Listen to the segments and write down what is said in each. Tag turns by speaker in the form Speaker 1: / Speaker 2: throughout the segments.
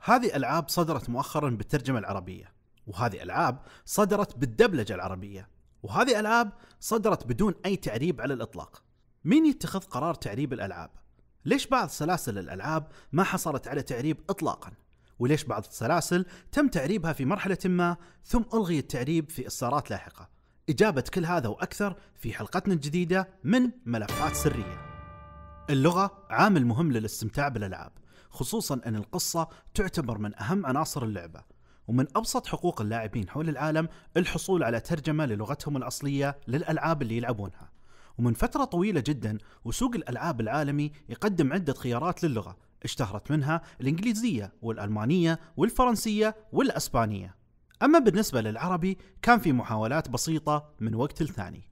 Speaker 1: هذه العاب صدرت مؤخرا بالترجمه العربيه وهذه العاب صدرت بالدبلجه العربيه وهذه العاب صدرت بدون اي تعريب على الاطلاق مين يتخذ قرار تعريب الالعاب ليش بعض سلاسل الالعاب ما حصلت على تعريب اطلاقا وليش بعض السلاسل تم تعريبها في مرحله ما ثم الغي التعريب في اصدارات لاحقه اجابه كل هذا واكثر في حلقتنا الجديده من ملفات سريه اللغه عامل مهم للاستمتاع بالالعاب خصوصا أن القصة تعتبر من أهم عناصر اللعبة ومن أبسط حقوق اللاعبين حول العالم الحصول على ترجمة للغتهم الأصلية للألعاب اللي يلعبونها ومن فترة طويلة جدا وسوق الألعاب العالمي يقدم عدة خيارات للغة اشتهرت منها الإنجليزية والألمانية والفرنسية والأسبانية أما بالنسبة للعربي كان في محاولات بسيطة من وقت لثاني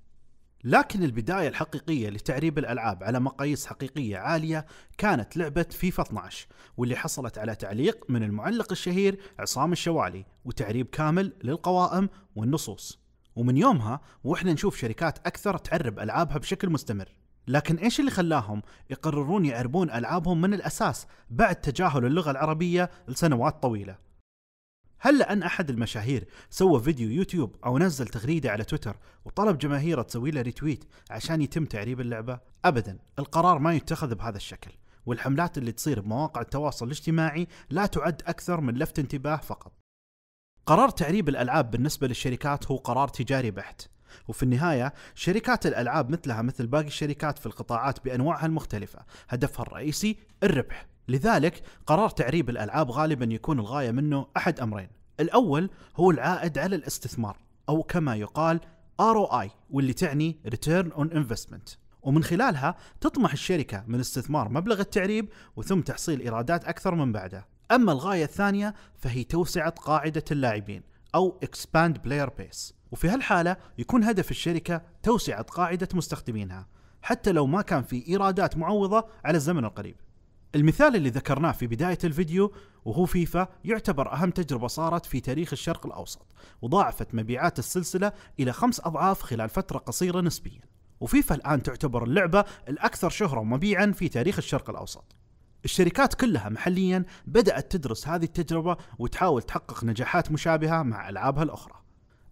Speaker 1: لكن البداية الحقيقية لتعريب الألعاب على مقاييس حقيقية عالية كانت لعبة فيفا 12 واللي حصلت على تعليق من المعلق الشهير عصام الشوالي وتعريب كامل للقوائم والنصوص ومن يومها واحنا نشوف شركات أكثر تعرب ألعابها بشكل مستمر لكن ايش اللي خلاهم يقررون يعربون العابهم من الاساس بعد تجاهل اللغه العربيه لسنوات طويله هل لأن أحد المشاهير سوى فيديو يوتيوب أو نزل تغريدة على تويتر وطلب جماهيره تسوي له ريتويت عشان يتم تعريب اللعبة؟ أبدا القرار ما يتخذ بهذا الشكل والحملات اللي تصير بمواقع التواصل الاجتماعي لا تعد أكثر من لفت انتباه فقط قرار تعريب الألعاب بالنسبة للشركات هو قرار تجاري بحت وفي النهاية شركات الألعاب مثلها مثل باقي الشركات في القطاعات بأنواعها المختلفة هدفها الرئيسي الربح لذلك قرار تعريب الالعاب غالبا يكون الغايه منه احد امرين الاول هو العائد على الاستثمار او كما يقال ROI واللي تعني Return on Investment ومن خلالها تطمح الشركة من استثمار مبلغ التعريب وثم تحصيل إيرادات أكثر من بعده أما الغاية الثانية فهي توسعة قاعدة اللاعبين أو Expand Player Base وفي هالحالة يكون هدف الشركة توسعة قاعدة مستخدمينها حتى لو ما كان في إيرادات معوضة على الزمن القريب المثال اللي ذكرناه في بداية الفيديو وهو فيفا يعتبر أهم تجربة صارت في تاريخ الشرق الأوسط وضاعفت مبيعات السلسلة إلى خمس أضعاف خلال فترة قصيرة نسبيا وفيفا الآن تعتبر اللعبة الأكثر شهرة ومبيعا في تاريخ الشرق الأوسط الشركات كلها محليا بدأت تدرس هذه التجربة وتحاول تحقق نجاحات مشابهة مع ألعابها الأخرى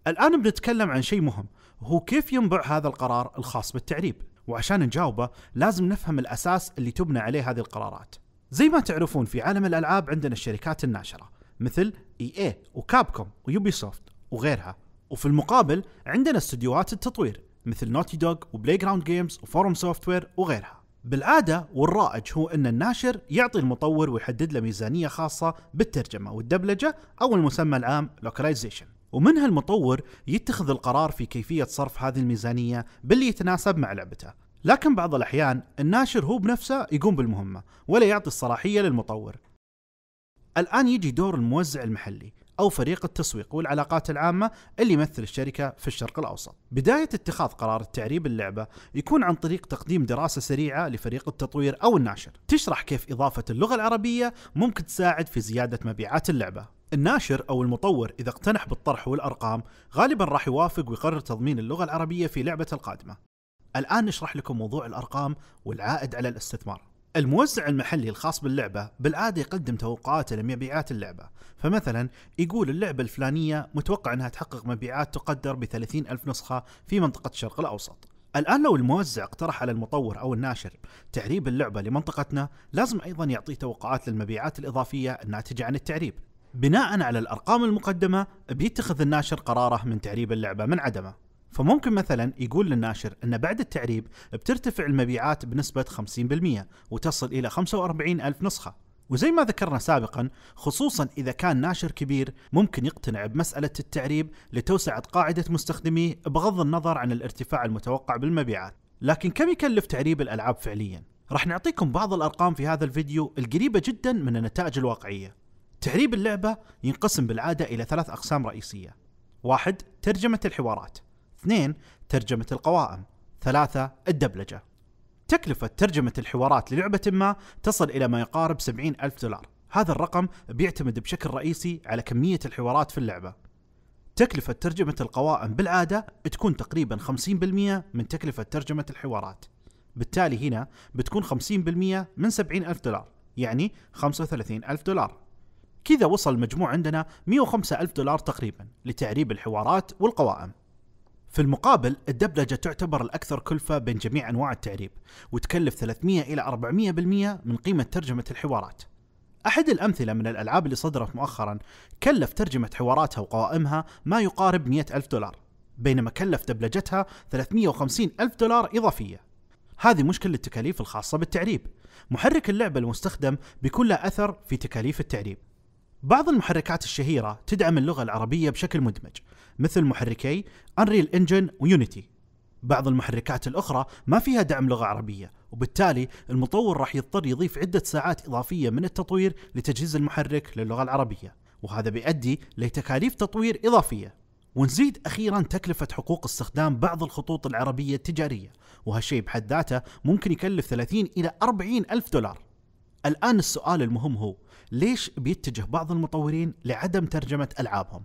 Speaker 1: الآن بنتكلم عن شيء مهم هو كيف ينبع هذا القرار الخاص بالتعريب وعشان نجاوبه لازم نفهم الأساس اللي تبنى عليه هذه القرارات زي ما تعرفون في عالم الألعاب عندنا الشركات الناشرة مثل اي اي وكابكوم ويوبي سوفت وغيرها وفي المقابل عندنا استديوهات التطوير مثل نوتي دوغ وبلاي جراوند جيمز وفورم سوفتوير وغيرها بالعادة والرائج هو أن الناشر يعطي المطور ويحدد له ميزانية خاصة بالترجمة والدبلجة أو المسمى العام localization ومنها المطور يتخذ القرار في كيفية صرف هذه الميزانية باللي يتناسب مع لعبته لكن بعض الأحيان الناشر هو بنفسه يقوم بالمهمة ولا يعطي الصلاحية للمطور الآن يجي دور الموزع المحلي أو فريق التسويق والعلاقات العامة اللي يمثل الشركة في الشرق الأوسط. بداية اتخاذ قرار التعريب اللعبة يكون عن طريق تقديم دراسة سريعة لفريق التطوير أو الناشر، تشرح كيف إضافة اللغة العربية ممكن تساعد في زيادة مبيعات اللعبة. الناشر أو المطور إذا اقتنح بالطرح والأرقام غالبا راح يوافق ويقرر تضمين اللغة العربية في لعبته القادمة الآن نشرح لكم موضوع الأرقام والعائد على الاستثمار الموزع المحلي الخاص باللعبة بالعادة يقدم توقعاته لمبيعات اللعبة فمثلا يقول اللعبة الفلانية متوقع أنها تحقق مبيعات تقدر ب ألف نسخة في منطقة الشرق الأوسط الآن لو الموزع اقترح على المطور أو الناشر تعريب اللعبة لمنطقتنا لازم أيضا يعطيه توقعات للمبيعات الإضافية الناتجة عن التعريب بناء على الأرقام المقدمة بيتخذ الناشر قراره من تعريب اللعبة من عدمه فممكن مثلا يقول للناشر أن بعد التعريب بترتفع المبيعات بنسبة 50% وتصل إلى 45 ألف نسخة وزي ما ذكرنا سابقا خصوصا إذا كان ناشر كبير ممكن يقتنع بمسألة التعريب لتوسعة قاعدة مستخدميه بغض النظر عن الارتفاع المتوقع بالمبيعات لكن كم يكلف تعريب الألعاب فعليا؟ راح نعطيكم بعض الأرقام في هذا الفيديو القريبة جدا من النتائج الواقعية تعريب اللعبة ينقسم بالعادة إلى ثلاث أقسام رئيسية واحد ترجمة الحوارات اثنين ترجمة القوائم ثلاثة الدبلجة تكلفة ترجمة الحوارات للعبة ما تصل إلى ما يقارب 70 ألف دولار هذا الرقم بيعتمد بشكل رئيسي على كمية الحوارات في اللعبة تكلفة ترجمة القوائم بالعادة تكون تقريبا 50% من تكلفة ترجمة الحوارات بالتالي هنا بتكون 50% من 70 ألف دولار يعني 35 ألف دولار كذا وصل المجموع عندنا 105 ألف دولار تقريبا لتعريب الحوارات والقوائم في المقابل الدبلجة تعتبر الأكثر كلفة بين جميع أنواع التعريب وتكلف 300 إلى 400% من قيمة ترجمة الحوارات أحد الأمثلة من الألعاب اللي صدرت مؤخرا كلف ترجمة حواراتها وقوائمها ما يقارب 100 ألف دولار بينما كلف دبلجتها 350 ألف دولار إضافية هذه مشكلة التكاليف الخاصة بالتعريب محرك اللعبة المستخدم بيكون له أثر في تكاليف التعريب بعض المحركات الشهيرة تدعم اللغة العربية بشكل مدمج مثل محركي Unreal Engine ويونيتي بعض المحركات الأخرى ما فيها دعم لغة عربية وبالتالي المطور راح يضطر يضيف عدة ساعات إضافية من التطوير لتجهيز المحرك للغة العربية وهذا بيؤدي لتكاليف تطوير إضافية ونزيد أخيرا تكلفة حقوق استخدام بعض الخطوط العربية التجارية وهالشيء بحد ذاته ممكن يكلف 30 إلى 40 ألف دولار الآن السؤال المهم هو ليش بيتجه بعض المطورين لعدم ترجمة ألعابهم؟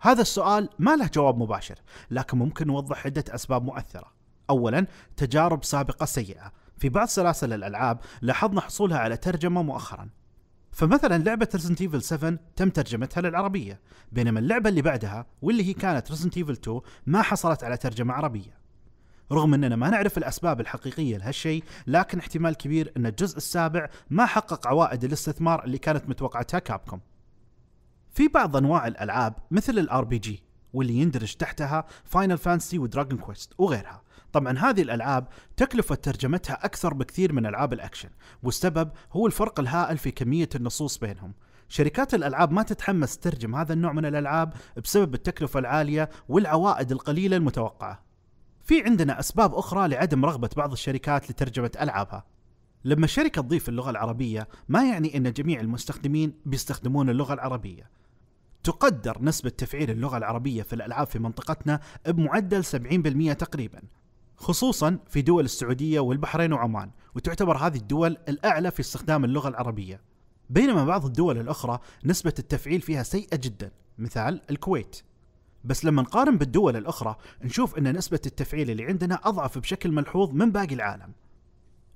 Speaker 1: هذا السؤال ما له جواب مباشر لكن ممكن نوضح عدة أسباب مؤثرة أولا تجارب سابقة سيئة في بعض سلاسل الألعاب لاحظنا حصولها على ترجمة مؤخرا فمثلا لعبة Resident Evil 7 تم ترجمتها للعربية بينما اللعبة اللي بعدها واللي هي كانت Resident Evil 2 ما حصلت على ترجمة عربية رغم اننا ما نعرف الاسباب الحقيقيه لهالشيء لكن احتمال كبير ان الجزء السابع ما حقق عوائد الاستثمار اللي كانت متوقعتها كابكوم في بعض انواع الالعاب مثل الار بي جي واللي يندرج تحتها فاينل فانسي ودراجون كويست وغيرها طبعا هذه الالعاب تكلفه ترجمتها اكثر بكثير من العاب الاكشن والسبب هو الفرق الهائل في كميه النصوص بينهم شركات الالعاب ما تتحمس تترجم هذا النوع من الالعاب بسبب التكلفه العاليه والعوائد القليله المتوقعه في عندنا أسباب أخرى لعدم رغبة بعض الشركات لترجمة ألعابها لما الشركة تضيف اللغة العربية ما يعني أن جميع المستخدمين بيستخدمون اللغة العربية تقدر نسبة تفعيل اللغة العربية في الألعاب في منطقتنا بمعدل 70% تقريبا خصوصا في دول السعودية والبحرين وعمان وتعتبر هذه الدول الأعلى في استخدام اللغة العربية بينما بعض الدول الأخرى نسبة التفعيل فيها سيئة جدا مثال الكويت بس لما نقارن بالدول الأخرى نشوف أن نسبة التفعيل اللي عندنا أضعف بشكل ملحوظ من باقي العالم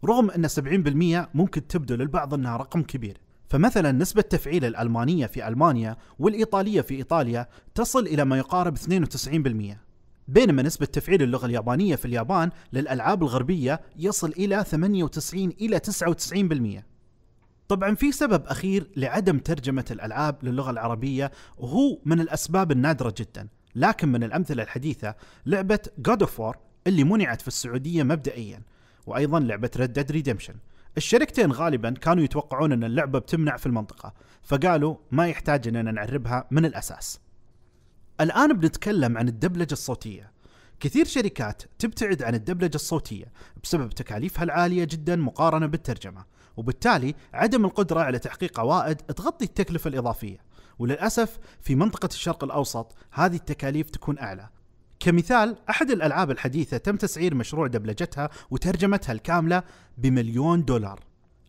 Speaker 1: رغم أن 70% ممكن تبدو للبعض أنها رقم كبير فمثلا نسبة تفعيل الألمانية في ألمانيا والإيطالية في إيطاليا تصل إلى ما يقارب 92% بينما نسبة تفعيل اللغة اليابانية في اليابان للألعاب الغربية يصل إلى 98 إلى 99% طبعا في سبب أخير لعدم ترجمة الألعاب للغة العربية وهو من الأسباب النادرة جدا لكن من الأمثلة الحديثة لعبة God of War اللي منعت في السعودية مبدئيا وأيضا لعبة Red Dead Redemption الشركتين غالبا كانوا يتوقعون أن اللعبة بتمنع في المنطقة فقالوا ما يحتاج أننا نعربها من الأساس الآن بنتكلم عن الدبلجة الصوتية كثير شركات تبتعد عن الدبلجة الصوتية بسبب تكاليفها العالية جدا مقارنة بالترجمة وبالتالي عدم القدرة على تحقيق عوائد تغطي التكلفة الإضافية وللأسف في منطقة الشرق الأوسط هذه التكاليف تكون أعلى كمثال أحد الألعاب الحديثة تم تسعير مشروع دبلجتها وترجمتها الكاملة بمليون دولار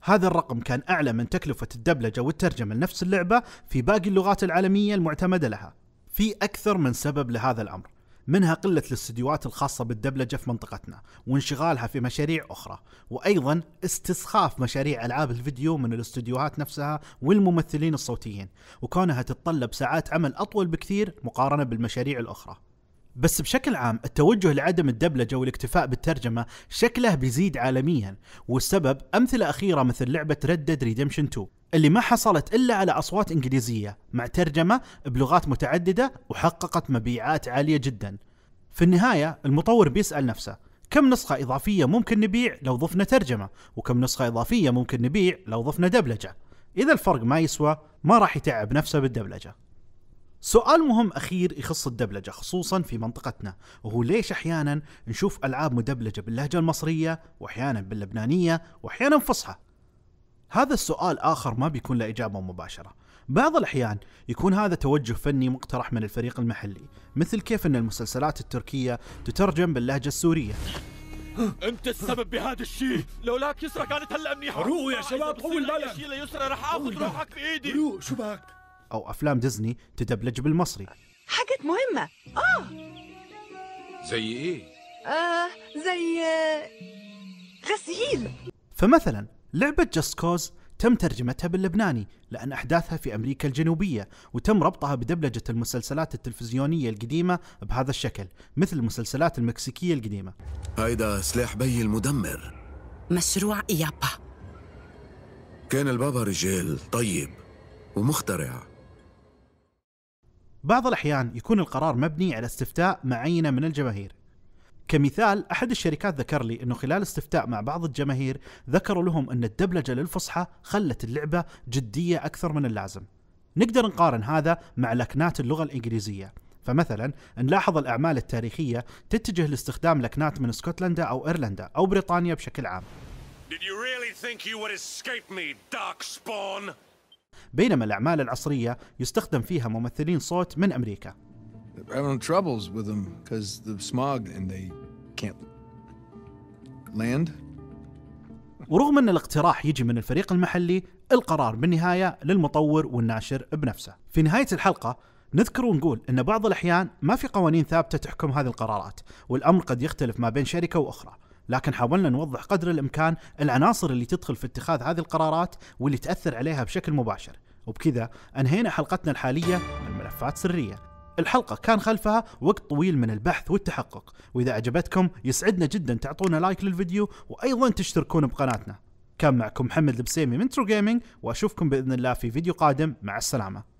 Speaker 1: هذا الرقم كان أعلى من تكلفة الدبلجة والترجمة لنفس اللعبة في باقي اللغات العالمية المعتمدة لها في أكثر من سبب لهذا الأمر منها قلة الاستديوهات الخاصة بالدبلجة في منطقتنا وانشغالها في مشاريع أخرى وأيضا استسخاف مشاريع ألعاب الفيديو من الاستديوهات نفسها والممثلين الصوتيين وكونها تتطلب ساعات عمل أطول بكثير مقارنة بالمشاريع الأخرى بس بشكل عام التوجه لعدم الدبلجة والاكتفاء بالترجمة شكله بيزيد عالميا والسبب أمثلة أخيرة مثل لعبة Red Dead Redemption 2 اللي ما حصلت إلا على أصوات إنجليزية مع ترجمة بلغات متعددة وحققت مبيعات عالية جدا في النهاية المطور بيسأل نفسه كم نسخة إضافية ممكن نبيع لو ضفنا ترجمة وكم نسخة إضافية ممكن نبيع لو ضفنا دبلجة إذا الفرق ما يسوى ما راح يتعب نفسه بالدبلجة سؤال مهم أخير يخص الدبلجة خصوصا في منطقتنا وهو ليش أحيانا نشوف ألعاب مدبلجة باللهجة المصرية وأحيانا باللبنانية وأحيانا فصحى هذا السؤال آخر ما بيكون له إجابة مباشرة بعض الأحيان يكون هذا توجه فني مقترح من الفريق المحلي مثل كيف أن المسلسلات التركية تترجم باللهجة السورية انت السبب بهذا الشيء لولاك يسرى كانت هلا منيحه رو يا شباب طول بالك شيء يسرى راح اخذ روحك بايدي رو شو بك أو أفلام ديزني تدبلج بالمصري حاجات مهمة آه زي إيه؟ آه زي آه، غسيل فمثلا لعبة جاست كوز تم ترجمتها باللبناني لأن أحداثها في أمريكا الجنوبية وتم ربطها بدبلجة المسلسلات التلفزيونية القديمة بهذا الشكل مثل المسلسلات المكسيكية القديمة هيدا سلاح بي المدمر مشروع يابا كان البابا رجال طيب ومخترع بعض الأحيان يكون القرار مبني على استفتاء معينة من الجماهير كمثال أحد الشركات ذكر لي أنه خلال استفتاء مع بعض الجماهير ذكروا لهم أن الدبلجة للفصحى خلت اللعبة جدية أكثر من اللازم نقدر نقارن هذا مع لكنات اللغة الإنجليزية فمثلا نلاحظ الأعمال التاريخية تتجه لاستخدام لكنات من اسكتلندا أو إيرلندا أو بريطانيا بشكل عام Did you really think you would escape me, Darkspawn? بينما الأعمال العصرية يستخدم فيها ممثلين صوت من أمريكا ورغم أن الاقتراح يجي من الفريق المحلي القرار بالنهاية للمطور والناشر بنفسه في نهاية الحلقة نذكر ونقول أن بعض الأحيان ما في قوانين ثابتة تحكم هذه القرارات والأمر قد يختلف ما بين شركة وأخرى لكن حاولنا نوضح قدر الامكان العناصر اللي تدخل في اتخاذ هذه القرارات واللي تاثر عليها بشكل مباشر وبكذا انهينا حلقتنا الحاليه من ملفات سريه الحلقة كان خلفها وقت طويل من البحث والتحقق وإذا عجبتكم يسعدنا جدا تعطونا لايك للفيديو وأيضا تشتركون بقناتنا كان معكم محمد البسيمي من ترو جيمنج وأشوفكم بإذن الله في فيديو قادم مع السلامة